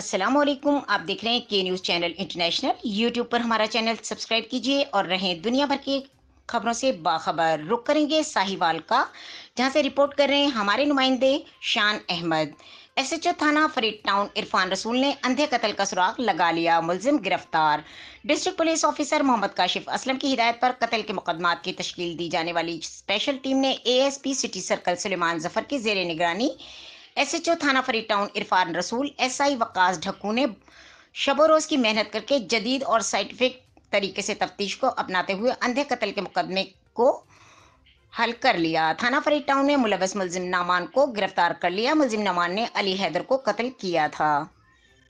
अस्सलाम वालेकुम आप देख रहे हैं के न्यूज़ चैनल इंटरनेशनल यूट्यूब पर हमारा चैनल सब्सक्राइब कीजिए और रहें दुनिया भर की खबरों से बाखबर रुक करेंगे साहिवाल का जहां से रिपोर्ट कर रहे हैं हमारे नुमाइंदे शान अहमद एसएचओ थाना फरीद टाउन इरफान रसूल ने अंधे कत्ल का सुराग लगा लिया मुलजिम गिरफ्तार district police officer Mohammad Kashif Aslam की हिदायत पर कत्ल के मुकदमात की तश्कील दी जाने वाली स्पेशल टीम ने ASP city circle Suleman Zafar की जेर निगरानी एसएचओ थाना फरी टाउन इरफान रसूल एसआई वकास ढक्कू ने रोज की मेहनत करके जदीद और साइंटिफिक तरीके से तफ्तीश को अपनाते हुए अंधे कत्ल के मुकदमे को हल कर लिया थाना फरी टाउन ने मुलवस मुलजिम नामान को गिरफ्तार कर लिया मुलजिम नामान ने अली हैदर को कत्ल किया था